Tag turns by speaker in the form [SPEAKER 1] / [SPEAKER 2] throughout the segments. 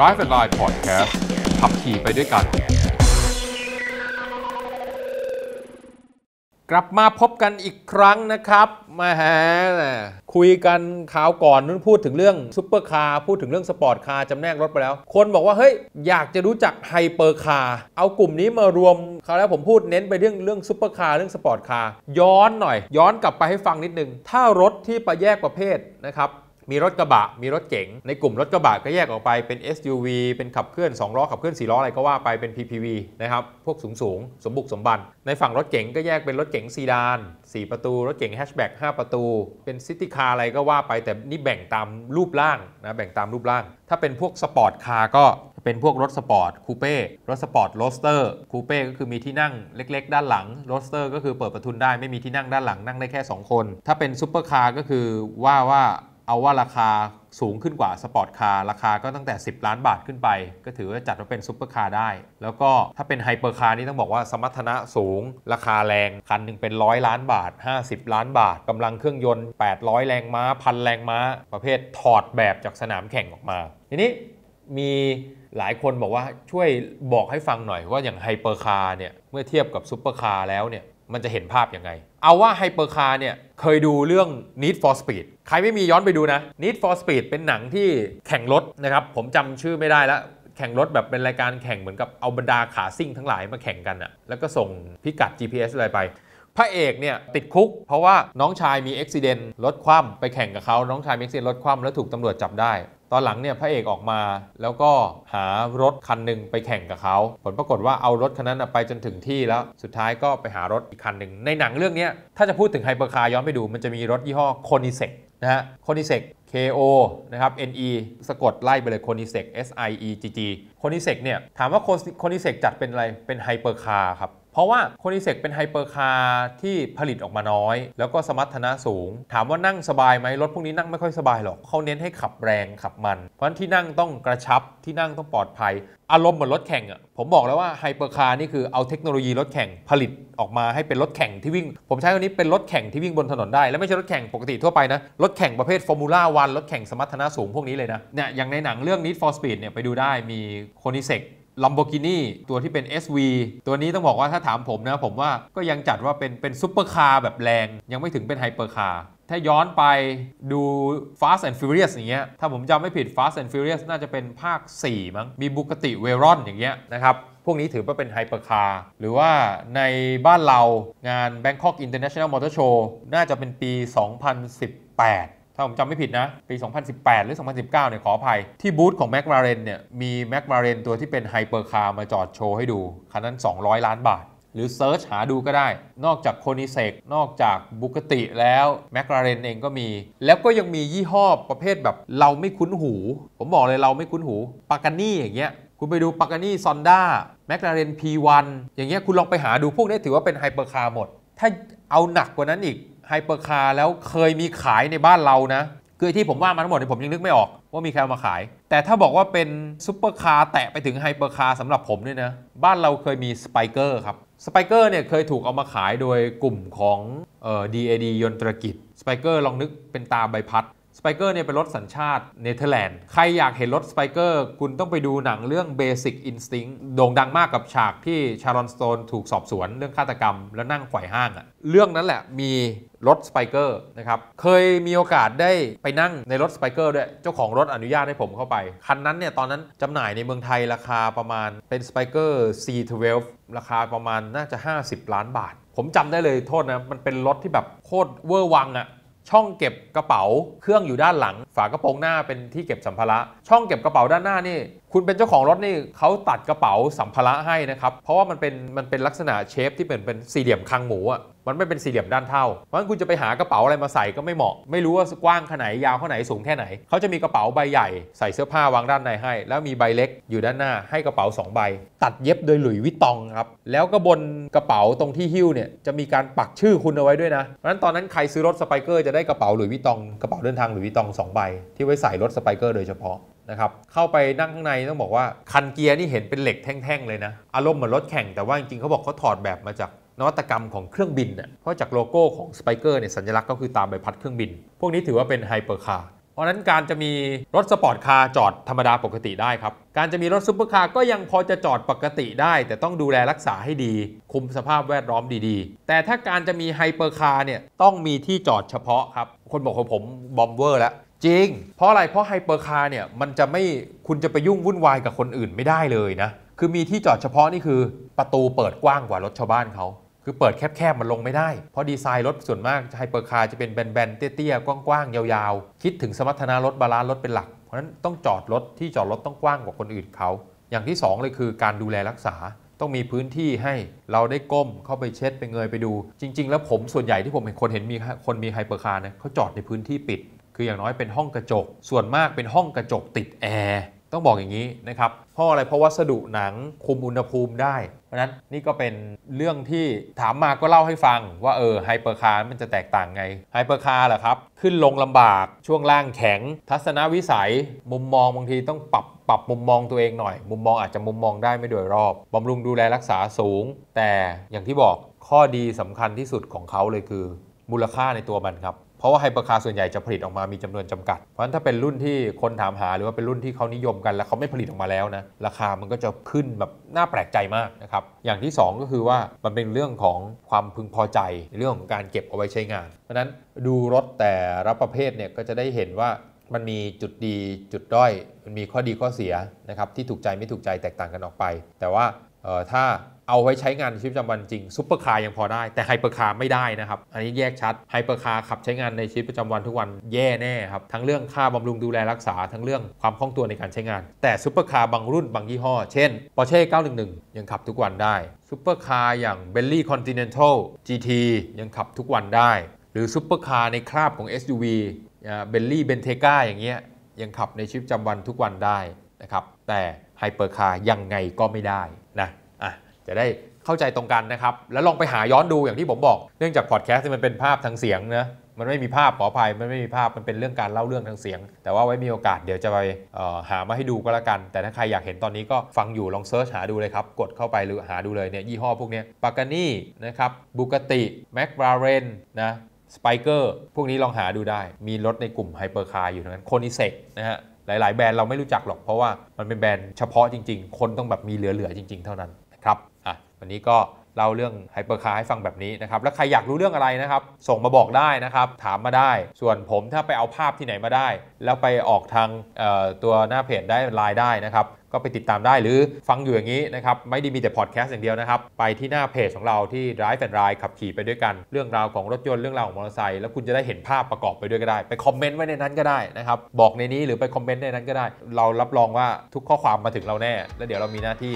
[SPEAKER 1] Drive and Line Podcast ขับขี่ไปด้วยกัน กลับมาพบกันอีกครั้งนะครับมาฮะคุยกันข่าวก่อนนู้นพูดถึงเรื่องซุปเปอร์คาร์พูดถึงเรื่องสปอร์ตคาร์จำแนกรถไปแล้ว คนบอกว่า เฮ้ย อยากจะรู้จักไฮเปอร์คาร์เอากลุ่มนี้มารวมคราวแล้วผมพูดเน้นไปเรื่องเรื่องซุปเปอร์คาร์เรื่องสปอร์ตคาร์ย้อนหน่อย ย้อนกลับไปให้ฟังนิดนึง ถ้ารถที่ประแยกประเภทนะครับมีรถกระบะ มีรถเก๋งในกลุ่มรถ กระบะก็แยกออกไปเป็น SUV เป็นขับเคลื่อน2ล้อ ขับเคลื่อน4ล้ออะไรก็ว่าไป เป็น PPV นะครับ พวกสูงสูงสมบุกสมบัน ในฝั่งรถเก๋งก็แยกเป็นรถเก๋งซีดาน 4 ประตู รถเก๋งแฮชแบ็ก5ประตู เป็นซิตี้คาร์อะไรก็ว่าไป แต่นี่แบ่งตามรูปร่างนะแบ่งตามรูปร่าง ถ้าเป็นพวกสปอร์ตคาร์ก็เป็นพวกรถสปอร์ตคูเป้รถสปอร์ตโรสเตอร์คูเป้ก็คือมีที่นั่งเล็กๆด้านหลังโรสเตอร์ก็คือเปิดประทุนได้ไม่มีที่นั่งด้านหลังนั่งได้แค่2คนถ้าเป็นซูเปอร์คาร์ก็คือว่าว่าเอาว่าราคาสูงขึ้นกว่าสปอร์ตคาร์ราคาก็ตั้งแต่ 10 ล้านบาทขึ้นไป ก็ถือว่าจัดว่าเป็นซุปเปอร์คาร์ได้ แล้วก็ถ้าเป็นไฮเปอร์คาร์นี่ต้องบอกว่าสมรรถนะสูงราคาแรงคันหนึ่งเป็นร้อยล้านบาท 50 ล้านบาท กำลังเครื่องยนต์ 800 แรงม้าพันแรงม้าประเภทถอดแบบจากสนามแข่งออกมา ทีนี้มีหลายคนบอกว่าช่วยบอกให้ฟังหน่อยว่าอย่างไฮเปอร์คาร์เนี่ยเมื่อเทียบกับซุปเปอร์คาร์แล้วเนี่ยมันจะเห็นภาพยังไงเอาว่าไฮเปอร์คาร์เนี่ยเคยดูเรื่อง Need for Speed ใครไม่มีย้อนไปดูนะ Need for Speed เป็นหนังที่แข่งรถนะครับ ผมจำชื่อไม่ได้แล้ว แข่งรถแบบเป็นรายการแข่งเหมือนกับเอาบรรดาขาซิ่งทั้งหลายมาแข่งกันอะแล้วก็ส่งพิกัด GPS อะไรไป พระเอกเนี่ยติดคุก เพราะว่าน้องชายมีอุบิเหตุรถคว่ำไปแข่งกับเขาน้องชายมีอุบิเหตุรถคว่ำแล้วถูกตำรวจจับได้ตอนหลังเนี่ยพระเอกออกมาแล้วก็หารถคันหนึ่งไปแข่งกับเขาผลปรากฏว่าเอารถคันนั้นไปจนถึงที่แล้วสุดท้ายก็ไปหารถอีกคันหนึ่ง ในหนังเรื่องนี้ ถ้าจะพูดถึงไฮเปอร์คาร์ย้อนไปดูมันจะมีรถยี่ห้อโคนิเซกนะฮะโคนิเซก KO นะครับ NE สะกดไล่ไปเลยโคนิเซก SIEGG โคนิเซกเนี่ยถามว่าโคนิเซกจัดเป็นอะไรเป็นไฮเปอร์คาร์ครับราะว่าโคนิเซกเป็นไฮเปอร์คาร์ที่ผลิตออกมาน้อย แล้วก็สมรรถนะสูง ถามว่านั่งสบายไหมรถพวกนี้นั่งไม่ค่อยสบายหรอกเขาเน้นให้ขับแรง ขับมัน เพราะฉะนั้นที่นั่งต้องกระชับที่นั่งต้องปลอดภัย อารมณ์เหมือนรถแข่งอ่ะผมบอกแล้วว่าไฮเปอร์คาร์นี่คือเอาเทคโนโลยีรถแข่งผลิตออกมาให้เป็นรถแข่งที่วิ่งผมใช้คันี้เป็นรถแข่งที่วิ่งบนถนนได้และไม่ใช่รถแข่งปกติทั่วไปนะรถแข่งประเภทฟอร์มูล่าวันรถแข่งสมรรถนะสูง พวกนี้เลยนะเนี่ยอย่างในหนังเรื่องนี้ฟ for Speed เนี่ยไปดูได้มีโคนิเซกลัมโบกินีตัวที่เป็น SV ตัวนี้ต้องบอกว่าถ้าถามผมนะผมว่าก็ยังจัดว่าเป็นเป็นซูเปอร์คาร์แบบแรงยังไม่ถึงเป็นไฮเปอร์คาร์ถ้าย้อนไปดู Fast and Furious อย่างเงี้ยถ้าผมจำไม่ผิด Fast and Furious น่าจะเป็นภาค 4 มั้งมีบุกติเวรอนอย่างเงี้ยนะครับ พวกนี้ถือว่าเป็นไฮเปอร์คาร์หรือว่าในบ้านเรางาน Bangkok International Motor Show น่าจะเป็นปี 2018ถ้าผมจำไม่ผิดนะ ปี 2018 หรือ 2019 เนี่ยขออภัยที่บูธของแม็กมาเรนเนี่ยมีแม็กมาเรนตัวที่เป็นไฮเปอร์คาร์มาจอดโชว์ให้ดู คันนั้น 200 ล้านบาท หรือเซิร์ชหาดูก็ได้ นอกจากโคนิเซกนอกจากบุกติแล้ว m c l าเรนเองก็มี แล้วก็ยังมียี่ห้อประเภทแบบเราไม่คุ้นหู ผมบอกเลยเราไม่คุ้นหู ปากานี่อย่างเงี้ยคุณไปดูปากานี่ซอนด้าแมคลาเรน P1 อย่างเงี้ยคุณลองไปหาดูพวกนี้ถือว่าเป็นไฮเปอร์คาร์หมดถ้าเอาหนักกว่านั้นอีกไฮเปอร์คาร์แล้วเคยมีขายในบ้านเรานะคือที่ผมว่ามาทั้งหมดนผมยังนึกไม่ออก ว่ามีใครมาขาย แต่ถ้าบอกว่าเป็นซุปเปอร์คาร์แตะไปถึงไฮเปอร์คาร์สำหรับผมเนี่ยนะ บ้านเราเคยมีสไปเกอร์ครับสไปเกอร์เนี่ยเคยถูกเอามาขายโดยกลุ่มของเอ่อ DAD ยนตรกิจสไปเกอร์ลองนึกเป็นตาใบพัดสไปเกอร์เนี่ยเป็นรถสัญชาติเนเธอร์แลนด์ ใครอยากเห็นรถสไปเกอร์คุณต้องไปดูหนังเรื่อง Basic Instinct โด่งดังมากกับฉากที่ชารอนสโตนถูกสอบสวนเรื่องฆาตกรรมแล้วนั่งไขว่ห้างอะเรื่องนั้นแหละมีรถสไปเกอร์นะครับ เคยมีโอกาสได้ไปนั่งในรถสไปเกอร์ด้วย เจ้าของรถอนุญาตให้ผมเข้าไป คันนั้นเนี่ยตอนนั้นจำหน่ายในเมืองไทยราคาประมาณเป็นสไปเกอร์ C12 ราคาประมาณน่าจะ 50 ล้านบาท ผมจำได้เลยโทษนะ มันเป็นรถที่แบบโคตรเวอร์วังอะช่องเก็บกระเป๋าเครื่องอยู่ด้านหลัง ฝากระโปรงหน้าเป็นที่เก็บสัมภาระ ช่องเก็บกระเป๋าด้านหน้านี่คุณเป็นเจ้าของรถนี่เขาตัดกระเป๋าสัมภาระให้นะครับ เพราะว่ามันเป็นมันเป็นลักษณะเชฟที่เป็นเป็นสี่เหลี่ยมคางหมูอ่ะมันไม่เป็นสี่เหลี่ยมด้านเท่า เพราะงั้นคุณจะไปหากระเป๋าอะไรมาใส่ก็ไม่เหมาะ ไม่รู้ว่ากว้างขนาดยาวขนาดสูงแค่ไหนเขาจะมีกระเป๋าใบใหญ่ใส่เสื้อผ้าวางด้านในให้ แล้วมีใบเล็กอยู่ด้านหน้าให้กระเป๋า2ใบตัดเย็บโดยหลุยวิตองครับแล้วก็บนกระเป๋าตรงที่หิ้วเนี่ยจะมีการปักชื่อคุณเอาไว้ด้วยนะเพราะฉะนั้นตอนนั้นใครซื้อรถสไปเกอร์จะได้กระเป๋าหลุยวิตองกระเป๋าเดินทางหลุยวิตอง2ใบ ที่ไว้ใส่รถสไปเกอร์โดยเฉพาะนะครับเข้าไปนั่งข้างในต้องบอกว่าคันเกียร์นี่เห็นเป็นเหล็กแท่งๆ เลยนะอารมณ์เหมือนรถแข่ง แต่ว่าจริงๆเขาบอกเขาถอดแบบมาจาก นวัตกรรมของเครื่องบินเนเพราะจากโลโก้ของสไปเกอร์เนี่ยสัญลักษณ์ก็คือตามใบพัดเครื่องบิน พวกนี้ถือว่าเป็นไฮเปอร์คาร์เพราะนั้นการจะมีรถสปอร์ตคาร์จอดธรรมดาปกติได้ครับ การจะมีรถซุปเปอร์คาร์ก็ยังพอจะจอดปกติได้ แต่ต้องดูแลรักษาให้ดี คุมสภาพแวดล้อมดีๆ แต่ถ้าการจะมีไฮเปอร์คาร์เนี่ยต้องมีที่จอดเฉพาะครับคนบอกของผมบอมเวอร์แล้วจริง เพราะอะไร เพราะไฮเปอร์คาร์เนี่ยมันจะไม่คุณจะไปยุ่งวุ่นวายกับคนอื่นไม่ได้เลยนะ คือมีที่จอดเฉพาะนี่คือประตูเปิดกว้างกว่ารถชาวบ้านเขา คือเปิดแคบๆมันลงไม่ได้ เพราะดีไซน์รถส่วนมากไฮเปอร์คาร์จะเป็นแบนๆเตี้ยๆกว้างๆยาวๆคิดถึงสมรรถนะรถบาลานซ์รถเป็นหลัก เพราะฉะนั้นต้องจอดรถที่จอดรถต้องกว้างกว่าคนอื่นเขา อย่างที่2เลยคือการดูแลรักษาต้องมีพื้นที่ให้เราได้ก้มเข้าไปเช็ดไปเงยไปดู จริงๆ แล้วผมส่วนใหญ่ที่ผมเห็นคนเห็นมีคนมีไฮเปอร์คาร์นะเขาจอดในพื้นที่ปิดคืออย่างน้อยเป็นห้องกระจก ส่วนมากเป็นห้องกระจกติดแอร์ ต้องบอกอย่างนี้นะครับ เพราะอะไรเพราะวัสดุหนังคุมอุณหภูมิได้ เพราะนั้นนี่ก็เป็นเรื่องที่ถามมาก็เล่าให้ฟังว่าเออไฮเปอร์คาร์มันจะแตกต่างไงไฮเปอร์คาร์เหรอครับ ขึ้นลงลำบากช่วงล่างแข็ง ทัศนวิสัย มุมมองบางทีต้องปรับปรับมุมมองตัวเองหน่อย มุมมองอาจจะมุมมองได้ไม่โดยรอบบำรุงดูแลรักษาสูง แต่อย่างที่บอกข้อดีสำคัญที่สุดของเขาเลยคือ มูลค่าในตัวมันครับเพราะว่าไฮเปอร์คาร์ส่วนใหญ่จะผลิตออกมามีจำนวนจำกัด เพราะฉะนั้นถ้าเป็นรุ่นที่คนถามหา หรือว่าเป็นรุ่นที่เขานิยมกัน แล้วเขาไม่ผลิตออกมาแล้วนะ ราคามันก็จะขึ้นแบบน่าแปลกใจมากนะครับ อย่างที่ 2 ก็คือว่า มันเป็นเรื่องของความพึงพอใจในเรื่องของการเก็บเอาไว้ใช้งาน เพราะฉะนั้นดูรถแต่ละประเภทเนี่ยก็จะได้เห็นว่า มันมีจุดดีจุดด้อย มันมีข้อดีข้อเสียนะครับ ที่ถูกใจไม่ถูกใจแตกต่างกันออกไป แต่ว่าถ้าเอาไว้ใช้งานชีวิตประจำวันจริง ซุปเปอร์คาร์ยังพอได้ แต่ไฮเปอร์คาร์ไม่ได้นะครับ อันนี้แยกชัดไฮเปอร์คาร์ขับใช้งานในชีวิตประจำวันทุกวันแย่แน่ครับ ทั้งเรื่องค่าบำรุงดูแลรักษาทั้งเรื่องความคล่องตัวในการใช้งาน แต่ซุปเปอร์คาร์บางรุ่นบางยี่ห้อ เช่น Porsche 911 ยังขับทุกวันได้ซุปเปอร์คาร์อย่าง Bentley Continental GT ยังขับทุกวันได้ หรือซุปเปอร์คาร์ในคราบของ SUV เบลลี่เบนเทกาอย่างเงี้ยยังขับในชีวิตประจำวันทุกวันได้นะครับแต่ไฮเปอร์คาร์ยังไงก็ไม่ได้จะได้เข้าใจตรงกันนะครับ แล้วลองไปหาย้อนดูอย่างที่ผมบอกเนื่องจากพอดแคสต์มันเป็นภาพทางเสียงนะมันไม่มีภาพขออภัยมันไม่มีภาพมันเป็นเรื่องการเล่าเรื่องทางเสียง แต่ว่าไว้มีโอกาสเดี๋ยวจะไปหามาให้ดูก็แล้วกัน แต่ถ้าใครอยากเห็นตอนนี้ก็ฟังอยู่ลองเซิร์ชหาดูเลยครับ กดเข้าไปหรือหาดูเลยเนี่ยยี่ห้อพวกนี้ปากานี่นะครับบูกติแม็กบราเรนนะสไปเกอร์พวกนี้ลองหาดูได้ มีรถในกลุ่มไฮเปอร์คาร์อยู่ทั้งนั้นโคนิเซกนะฮะหลาย ๆแบรนด์เราไม่รู้จักหรอกเพราะว่ามันเป็นแบรนด์เฉพาะจริงๆ คนต้องแบบมีเหลือๆจริงๆ เท่านั้นครับวันนี้ก็เล่าเรื่องไฮเปอร์คาร์ให้ฟังแบบนี้นะครับ แล้วใครอยากรู้เรื่องอะไรนะครับ ส่งมาบอกได้นะครับ ถามมาได้ ส่วนผมถ้าไปเอาภาพที่ไหนมาได้ แล้วไปออกทางตัวหน้าเพจได้ไลน์ได้นะครับ ก็ไปติดตามได้หรือฟังอยู่อย่างนี้นะครับ ไม่ได้มีแต่พอดแคสต์อย่างเดียวนะครับ ไปที่หน้าเพจของเราที่ Drive and Ride ขับขี่ไปด้วยกัน เรื่องราวของรถยนต์ เรื่องราวของมอเตอร์ไซค์ แล้วคุณจะได้เห็นภาพประกอบไปด้วยก็ได้ ไปคอมเมนต์ไว้ในนั้นก็ได้นะครับ บอกในนี้หรือไปคอมเมนต์ในนั้นก็ได้ เรารับรองว่าทุกข้อความมาถึงเราแน่ แล้วเดี๋ยวเรามีหน้าที่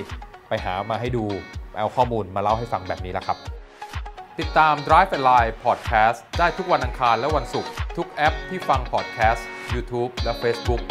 [SPEAKER 1] ไปหามาให้ดูเอาข้อมูลมาเล่าให้ฟังแบบนี้แหละครับ ติดตาม Drive and Line Podcast ได้ทุกวันอังคารและวันศุกร์ทุกแอปที่ฟัง podcast YouTube และ Facebook